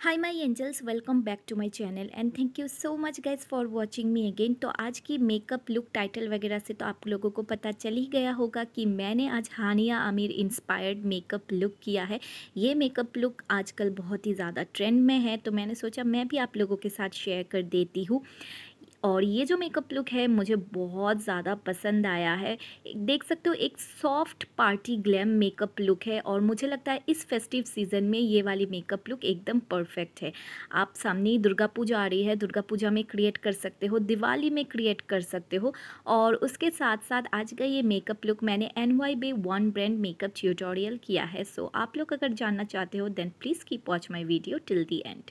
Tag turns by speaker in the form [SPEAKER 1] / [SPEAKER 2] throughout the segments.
[SPEAKER 1] hi my angels welcome back to my channel and thank you so much guys for watching me again तो आज की makeup look title वगैरह से तो आप लोगों को पता चल ही गया होगा कि मैंने आज Haniya Aamir inspired makeup look किया है ये मेकअप लुक आजकल बहुत ही ज़्यादा ट्रेंड में है तो मैंने सोचा मैं भी आप लोगों के साथ शेयर कर देती हूँ और ये जो मेकअप लुक है मुझे बहुत ज़्यादा पसंद आया है देख सकते हो एक soft party glam makeup look है और मुझे लगता है इस फेस्टिव सीज़न में ये वाली मेकअप लुक एकदम परफेक्ट है आप सामने ही दुर्गा पूजा आ रही है दुर्गा पूजा में क्रिएट कर सकते हो दिवाली में क्रिएट कर सकते हो और उसके साथ साथ आज का ये मेकअप लुक मैंने N Y Bae one brand makeup tutorial किया है सो आप लोग अगर जानना चाहते हो then please keep watch my video till the end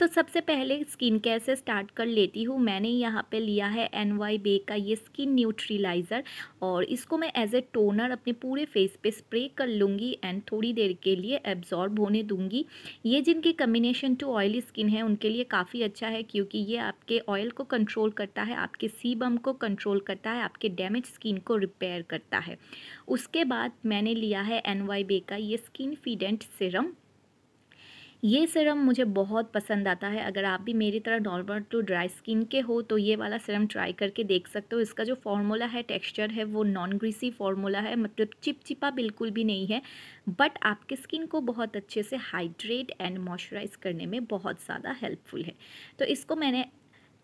[SPEAKER 1] तो सबसे पहले स्किन केयर से स्टार्ट कर लेती हूँ मैंने यहाँ पे लिया है एन वाई बे का ये स्किन न्यूट्रीलाइज़र और इसको मैं एज ए टोनर अपने पूरे फेस पे स्प्रे कर लूँगी एंड थोड़ी देर के लिए एब्जॉर्ब होने दूँगी ये जिनकी कम्बिनेशन टू ऑयली स्किन है उनके लिए काफ़ी अच्छा है क्योंकि ये आपके ऑयल को कंट्रोल करता है आपके सीबम को कंट्रोल करता है आपके डैमेज स्किन को रिपेयर करता है उसके बाद मैंने लिया है एन वाई बे का ये स्किन फीडेंट सिरम ये सिरम मुझे बहुत पसंद आता है अगर आप भी मेरी तरह नॉर्मल टू ड्राई स्किन के हो तो ये वाला सिरम ट्राई करके देख सकते हो इसका जो फॉर्मूला है टेक्सचर है वो नॉन ग्रीसी फार्मूला है मतलब चिपचिपा बिल्कुल भी नहीं है बट आपके स्किन को बहुत अच्छे से हाइड्रेट एंड मॉइस्चराइज करने में बहुत ज़्यादा हेल्पफुल है तो इसको मैंने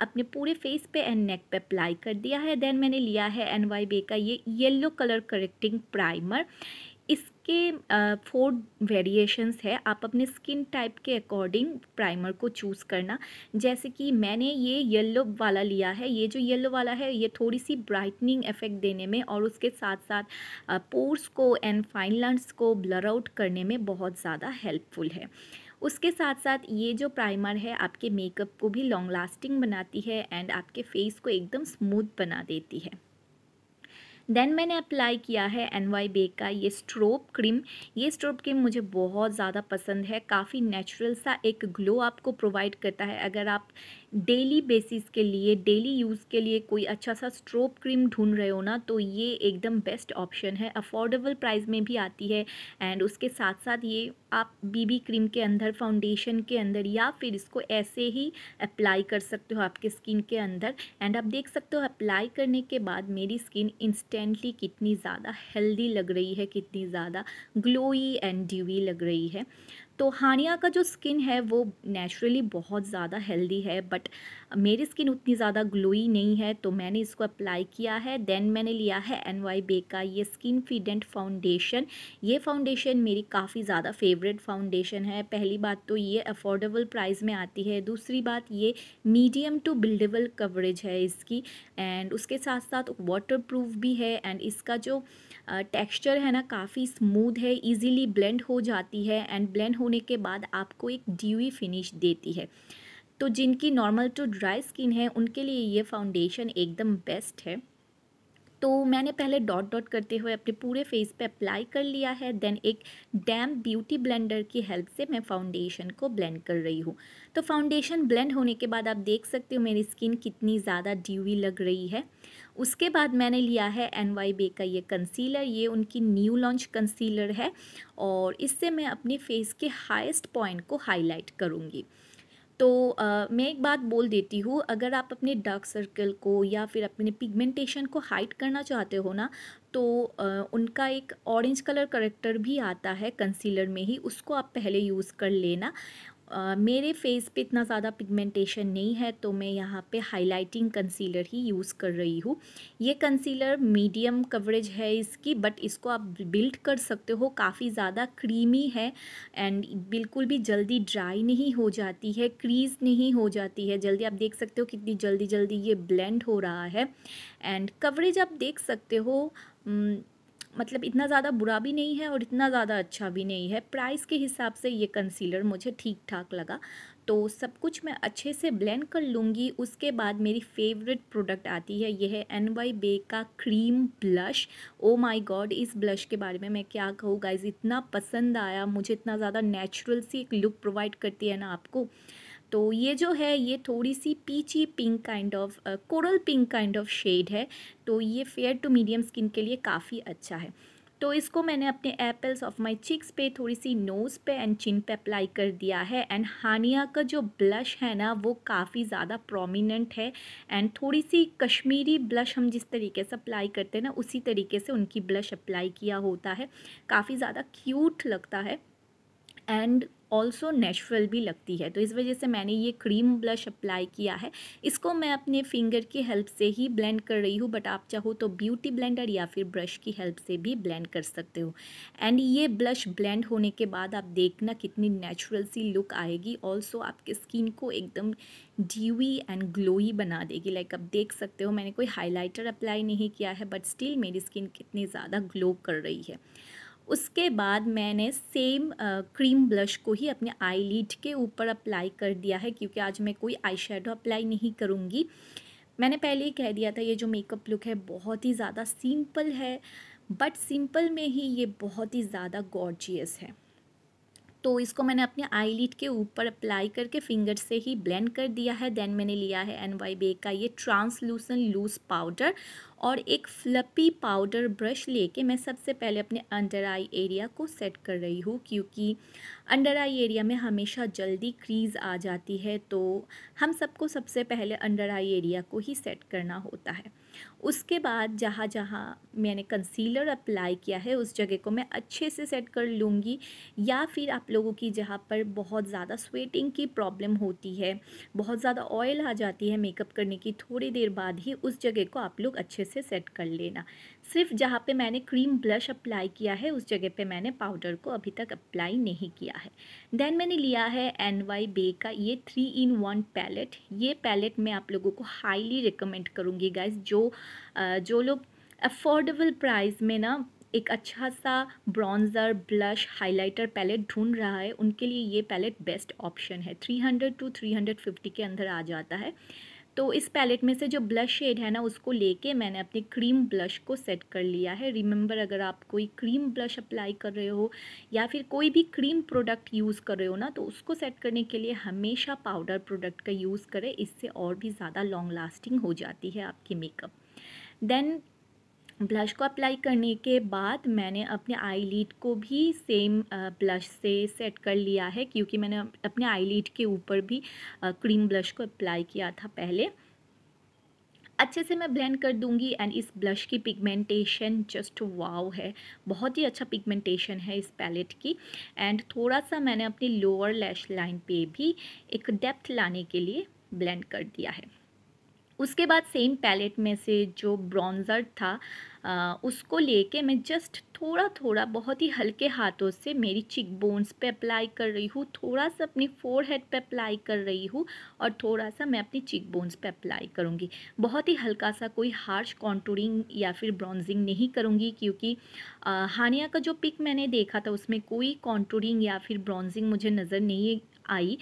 [SPEAKER 1] अपने पूरे फेस पे एंड नेक पे अप्लाई कर दिया है देन मैंने लिया है एन वाई बे का ये येलो कलर करेक्टिंग प्राइमर इसके फोर वेरिएशंस है आप अपने स्किन टाइप के अकॉर्डिंग प्राइमर को चूज़ करना जैसे कि मैंने ये येलो वाला लिया है ये जो येलो वाला है ये थोड़ी सी ब्राइटनिंग इफ़ेक्ट देने में और उसके साथ साथ पोर्स को एंड फाइन लाइन्स को ब्लर आउट करने में बहुत ज़्यादा हेल्पफुल है उसके साथ साथ ये जो प्राइमर है आपके मेकअप को भी लॉन्ग लास्टिंग बनाती है एंड आपके फेस को एकदम स्मूथ बना देती है देन मैंने अप्लाई किया है एन वाई बे का ये स्ट्रोप क्रीम ये स्ट्रोप क्रीम मुझे बहुत ज़्यादा पसंद है काफ़ी नेचुरल सा एक ग्लो आपको प्रोवाइड करता है अगर आप डेली बेसिस के लिए डेली यूज़ के लिए कोई अच्छा सा स्ट्रोप क्रीम ढूंढ रहे हो ना तो ये एकदम बेस्ट ऑप्शन है अफोर्डेबल प्राइस में भी आती है एंड उसके साथ साथ ये आप बीबी क्रीम के अंदर फाउंडेशन के अंदर या फिर इसको ऐसे ही अप्लाई कर सकते हो आपके स्किन के अंदर एंड आप देख सकते हो अप्लाई करने के बाद मेरी स्किन इंस्टेंट कंसिस्टेंटली कितनी ज़्यादा हेल्दी लग रही है कितनी ज़्यादा ग्लोई एंड ड्यूवी लग रही है तो हानिया का जो स्किन है वो नेचुरली बहुत ज़्यादा हेल्दी है बट मेरी स्किन उतनी ज़्यादा ग्लोई नहीं है तो मैंने इसको अप्लाई किया है देन मैंने लिया है एन वाई बे का ये स्किन फीडेंट फाउंडेशन ये फाउंडेशन मेरी काफ़ी ज़्यादा फेवरेट फाउंडेशन है पहली बात तो ये अफोर्डेबल प्राइस में आती है दूसरी बात ये मीडियम टू बिल्डेबल कवरेज है इसकी एंड उसके साथ साथ वाटर भी है एंड इसका जो टेक्सचर है ना काफ़ी स्मूथ है इजीली ब्लेंड हो जाती है एंड ब्लेंड होने के बाद आपको एक ड्यूई फिनिश देती है तो जिनकी नॉर्मल टू ड्राई स्किन है उनके लिए ये फाउंडेशन एकदम बेस्ट है तो मैंने पहले डॉट डॉट करते हुए अपने पूरे फेस पे अप्लाई कर लिया है देन एक डैम ब्यूटी ब्लेंडर की हेल्प से मैं फाउंडेशन को ब्लेंड कर रही हूँ तो फाउंडेशन ब्लेंड होने के बाद आप देख सकते हो मेरी स्किन कितनी ज़्यादा ड्यूवी लग रही है उसके बाद मैंने लिया है एन वाई बे का ये कंसीलर ये उनकी न्यू लॉन्च कंसीलर है और इससे मैं अपने फेस के हाइस्ट पॉइंट को हाईलाइट करूँगी तो आ, मैं एक बात बोल देती हूँ अगर आप अपने डार्क सर्कल को या फिर अपने पिगमेंटेशन को हाइट करना चाहते हो ना तो आ, उनका एक ऑरेंज कलर करेक्टर भी आता है कंसीलर में ही उसको आप पहले यूज़ कर लेना मेरे फेस पे इतना ज़्यादा पिगमेंटेशन नहीं है तो मैं यहाँ पे हाइलाइटिंग कंसीलर ही यूज़ कर रही हूँ ये कंसीलर मीडियम कवरेज है इसकी बट इसको आप बिल्ड कर सकते हो काफ़ी ज़्यादा क्रीमी है एंड बिल्कुल भी जल्दी ड्राई नहीं हो जाती है क्रीज नहीं हो जाती है जल्दी आप देख सकते हो कितनी जल्दी जल्दी ये ब्लेंड हो रहा है एंड कवरेज आप देख सकते हो um, मतलब इतना ज़्यादा बुरा भी नहीं है और इतना ज़्यादा अच्छा भी नहीं है प्राइस के हिसाब से ये कंसीलर मुझे ठीक ठाक लगा तो सब कुछ मैं अच्छे से ब्लेंड कर लूँगी उसके बाद मेरी फेवरेट प्रोडक्ट आती है यह है एन वाई बे का cream blush oh my god इस ब्लश के बारे में मैं क्या कहूँ गाइज इतना पसंद आया मुझे इतना ज़्यादा नेचुरल सी एक लुक प्रोवाइड करती है ना आपको तो ये जो है ये थोड़ी सी peachy pink kind of coral pink kind of shade है तो ये फेयर टू मीडियम स्किन के लिए काफ़ी अच्छा है तो इसको मैंने अपने एप्पल्स ऑफ माय चिक्स पे थोड़ी सी नोज़ पे एंड चिन पे अप्लाई कर दिया है एंड हानिया का जो ब्लश है ना वो काफ़ी ज़्यादा प्रोमिनेंट है एंड थोड़ी सी कश्मीरी ब्लश हम जिस तरीके से अप्लाई करते हैं ना उसी तरीके से उनकी ब्लश अप्लाई किया होता है काफ़ी ज़्यादा क्यूट लगता है एंड ऑल्सो नेचुरल भी लगती है तो इस वजह से मैंने ये क्रीम ब्लश अप्लाई किया है इसको मैं अपने फिंगर की हेल्प से ही ब्लेंड कर रही हूँ बट आप चाहो तो ब्यूटी ब्लेंडर या फिर ब्रश की हेल्प से भी ब्लेंड कर सकते हो एंड ये ब्लश ब्लेंड होने के बाद आप देखना कितनी नेचुरल सी लुक आएगी ऑल्सो आपके स्किन को एकदम ड्यूई एंड ग्लोई बना देगी लाइक like आप देख सकते हो मैंने कोई हाईलाइटर अप्लाई नहीं किया है बट स्टिल मेरी स्किन कितनी ज़्यादा ग्लो कर रही है उसके बाद मैंने सेम क्रीम ब्लश को ही अपने आई के ऊपर अप्लाई कर दिया है क्योंकि आज मैं कोई आई अप्लाई नहीं करूँगी मैंने पहले ही कह दिया था ये जो मेकअप लुक है बहुत ही ज़्यादा सिंपल है बट सिंपल में ही ये बहुत ही ज़्यादा गॉर्जियस है तो इसको मैंने अपने आई के ऊपर अप्लाई करके फिंगर से ही ब्लेंड कर दिया है देन मैंने लिया है एन वाई बे का ये ट्रांसलूसन लूज पाउडर और एक फ्लपी पाउडर ब्रश लेके मैं सबसे पहले अपने अंडर आई एरिया को सेट कर रही हूँ क्योंकि अंडर आई एरिया में हमेशा जल्दी क्रीज आ जाती है तो हम सबको सबसे पहले अंडर आई एरिया को ही सेट करना होता है उसके बाद जहाँ जहाँ मैंने कंसीलर अप्लाई किया है उस जगह को मैं अच्छे से सेट कर लूँगी या फिर आप लोगों की जहाँ पर बहुत ज़्यादा स्वेटिंग की प्रॉब्लम होती है बहुत ज़्यादा ऑयल आ जाती है मेकअप करने की थोड़ी देर बाद ही उस जगह को आप लोग अच्छे से सेट कर लेना सिर्फ जहाँ पे मैंने क्रीम ब्लश अप्लाई किया है उस जगह पे मैंने पाउडर को अभी तक अप्लाई नहीं किया है देन मैंने लिया है एन वाई बे का ये थ्री इन वन पैलेट ये पैलेट मैं आप लोगों को हाईली रिकमेंड करूँगी गाइज जो जो लोग अफोर्डेबल प्राइस में ना एक अच्छा सा ब्रॉन्ज़र ब्लश हाइलाइटर पैलेट ढूंढ रहा है उनके लिए ये पैलेट बेस्ट ऑप्शन है 300 टू 350 के अंदर आ जाता है तो इस पैलेट में से जो ब्लश शेड है ना उसको लेके मैंने अपने क्रीम ब्लश को सेट कर लिया है रिमेंबर अगर आप कोई क्रीम ब्लश अप्लाई कर रहे हो या फिर कोई भी क्रीम प्रोडक्ट यूज़ कर रहे हो ना तो उसको सेट करने के लिए हमेशा पाउडर प्रोडक्ट का यूज़ करें इससे और भी ज़्यादा लॉन्ग लास्टिंग हो जाती है आपकी मेकअप देन ब्लश को अप्लाई करने के बाद मैंने अपने आई लीड को भी सेम ब्लश से सेट कर लिया है क्योंकि मैंने अपने आई लीड के ऊपर भी क्रीम ब्लश को अप्लाई किया था पहले अच्छे से मैं ब्लेंड कर दूंगी एंड इस ब्लश की पिगमेंटेशन जस्ट वाव है बहुत ही अच्छा पिगमेंटेशन है इस पैलेट की एंड थोड़ा सा मैंने अपनी लोअर लैश लाइन पे भी एक डेप्थ लाने के लिए ब्लेंड कर दिया है उसके बाद सेम पैलेट में से जो ब्रॉन्ज़र था आ, उसको लेके मैं जस्ट थोड़ा थोड़ा बहुत ही हल्के हाथों से मेरी चिक बोन्स पे अप्लाई कर रही हूँ थोड़ा सा अपनी फोर हेड पर अप्लाई कर रही हूँ और थोड़ा सा मैं अपनी चिक बोन्स पे अप्लाई करूँगी बहुत ही हल्का सा कोई हार्श कॉन्टूरिंग या फिर ब्रॉन्जिंग नहीं करूँगी क्योंकि हानिया का जो पिक मैंने देखा था उसमें कोई कॉन्टूरिंग या फिर ब्रॉन्जिंग मुझे नज़र नहीं आई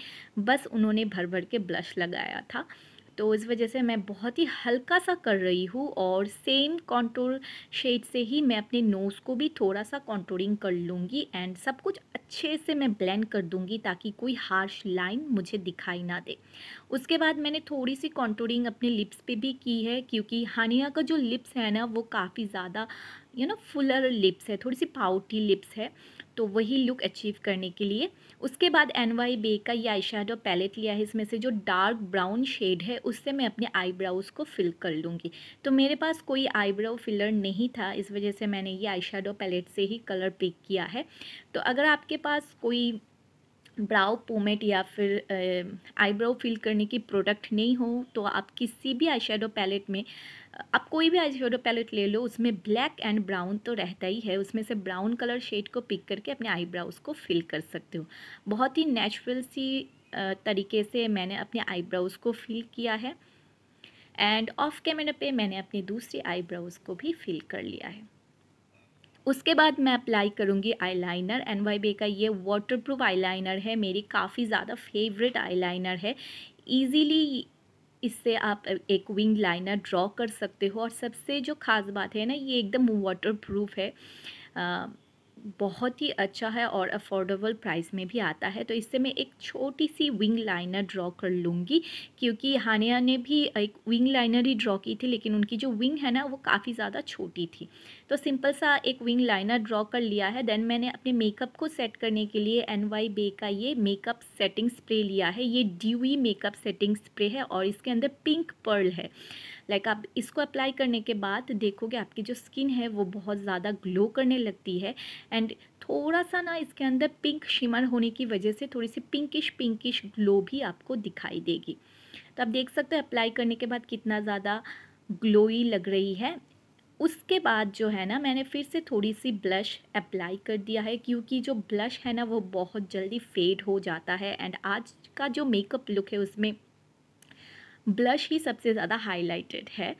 [SPEAKER 1] बस उन्होंने भर भर के ब्लश लगाया था तो इस वजह से मैं बहुत ही हल्का सा कर रही हूँ और सेम कॉन्टोर शेड से ही मैं अपने नोज़ को भी थोड़ा सा कॉन्टोरिंग कर लूँगी एंड सब कुछ अच्छे से मैं ब्लेंड कर दूँगी ताकि कोई हार्श लाइन मुझे दिखाई ना दे उसके बाद मैंने थोड़ी सी कॉन्टोरिंग अपने लिप्स पे भी की है क्योंकि हानिया का जो लिप्स है ना वो काफ़ी ज़्यादा यू नो फुलर लिप्स है थोड़ी सी पाउटी लिप्स है तो वही लुक अचीव करने के लिए उसके बाद एन वाई बे का ये आई शेडो पैलेट लिया है इसमें से जो डार्क ब्राउन शेड है उससे मैं अपने आईब्राउज़ को फिल कर लूँगी तो मेरे पास कोई आईब्राउ फिलर नहीं था इस वजह से मैंने ये आई शेडो पैलेट से ही कलर पिक किया है तो अगर आपके पास कोई ब्राउ पोमेट या फिर आईब्रो फिल करने की प्रोडक्ट नहीं हो तो आप किसी भी आई शेडो पैलेट में आप कोई भी आई शेडो पैलेट ले लो उसमें ब्लैक एंड ब्राउन तो रहता ही है उसमें से ब्राउन कलर शेड को पिक करके अपने आईब्राउज को फिल कर सकते हो बहुत ही नेचुरल सी तरीके से मैंने अपने आईब्राउज को फिल किया है एंड ऑफ कैमरा पे मैंने अपने दूसरे आईब्राउज को भी फिल कर लिया है उसके बाद मैं अप्लाई करूँगी आईलाइनर एन वाई बे का ये वाटरप्रूफ आईलाइनर है मेरी काफ़ी ज़्यादा फेवरेट आईलाइनर है ईजीली इससे आप एक विंग लाइनर ड्रॉ कर सकते हो और सबसे जो ख़ास बात है ना ये एकदम वाटर प्रूफ है बहुत ही अच्छा है और अफोर्डेबल प्राइस में भी आता है तो इससे मैं एक छोटी सी विंग लाइनर ड्रॉ कर लूँगी क्योंकि हानिया ने भी एक विंग लाइनर ही ड्रॉ की थी लेकिन उनकी जो विंग है ना वो काफ़ी ज़्यादा छोटी थी तो सिंपल सा एक विंग लाइनर ड्रॉ कर लिया है देन मैंने अपने मेकअप को सेट करने के लिए एन वाई बे का ये मेकअप सेटिंग स्प्रे लिया है ये ड्यूई मेकअप सेटिंग स्प्रे है और इसके अंदर पिंक पर्ल है लाइक आप इसको अप्लाई करने के बाद देखोगे आपकी जो स्किन है वो बहुत ज़्यादा ग्लो करने लगती है एंड थोड़ा सा ना इसके अंदर पिंक शिमर होने की वजह से थोड़ी सी पिंकिश पिंकिश ग्लो भी आपको दिखाई देगी तो आप देख सकते हो अप्लाई करने के बाद कितना ज़्यादा ग्लोई लग रही है उसके बाद जो है ना मैंने फिर से थोड़ी सी ब्लश अप्लाई कर दिया है क्योंकि जो ब्लश है ना वो बहुत जल्दी फेड हो जाता है एंड आज का जो मेकअप लुक है उसमें ब्लश ही सबसे ज़्यादा हाईलाइटेड है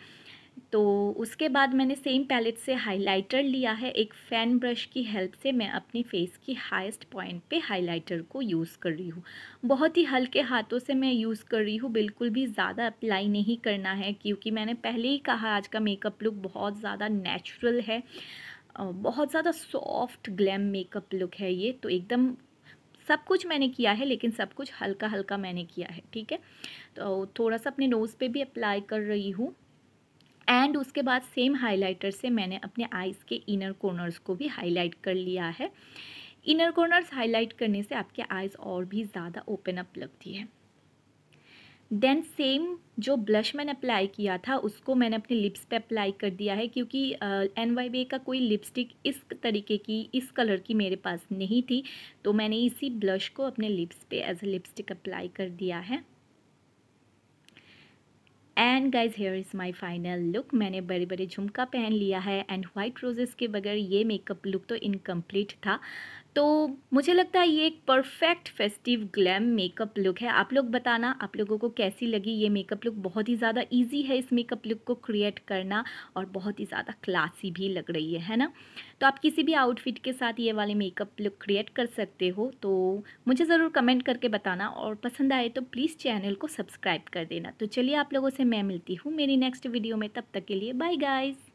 [SPEAKER 1] तो उसके बाद मैंने सेम पैलेट से हाइलाइटर लिया है एक फ़ैन ब्रश की हेल्प से मैं अपनी फेस की हाईएस्ट पॉइंट पे हाइलाइटर को यूज़ कर रही हूँ बहुत ही हल्के हाथों से मैं यूज़ कर रही हूँ बिल्कुल भी ज़्यादा अप्लाई नहीं करना है क्योंकि मैंने पहले ही कहा आज का मेकअप लुक बहुत ज़्यादा नेचुरल है बहुत ज़्यादा सॉफ्ट ग्लैम मेकअप लुक है ये तो एकदम सब कुछ मैंने किया है लेकिन सब कुछ हल्का हल्का मैंने किया है ठीक है तो थोड़ा सा अपने नोज़ पे भी अप्लाई कर रही हूँ एंड उसके बाद सेम हाइलाइटर से मैंने अपने आइज़ के इनर कॉर्नर्स को भी हाईलाइट कर लिया है इनर कॉर्नर्स हाईलाइट करने से आपके आइज़ और भी ज़्यादा ओपन अप लगती है देन सेम जो ब्लश मैंने अप्लाई किया था उसको मैंने अपने लिप्स पे अप्लाई कर दिया है क्योंकि एन वाई बे का कोई लिपस्टिक इस तरीके की इस कलर की मेरे पास नहीं थी तो मैंने इसी ब्लश को अपने लिप्स पे एज अ लिपस्टिक अप्लाई कर दिया है and guys here is my final look मैंने बड़े बड़े झुमका पहन लिया है एंड वाइट रोजेस के बगैर ये मेकअप लुक तो इनकम्प्लीट था तो मुझे लगता है ये एक perfect festive glam makeup look है आप लोग बताना आप लोगों को कैसी लगी ये मेकअप लुक बहुत ही ज़्यादा इजी है इस मेकअप लुक को क्रिएट करना और बहुत ही ज़्यादा क्लासी भी लग रही है है ना तो आप किसी भी आउटफिट के साथ ये वाले मेकअप लुक क्रिएट कर सकते हो तो मुझे ज़रूर कमेंट करके बताना और पसंद आए तो प्लीज़ चैनल को सब्सक्राइब कर देना तो चलिए आप लोगों से मैं मिलती हूँ मेरी नेक्स्ट वीडियो में तब तक के लिए बाय गाइज़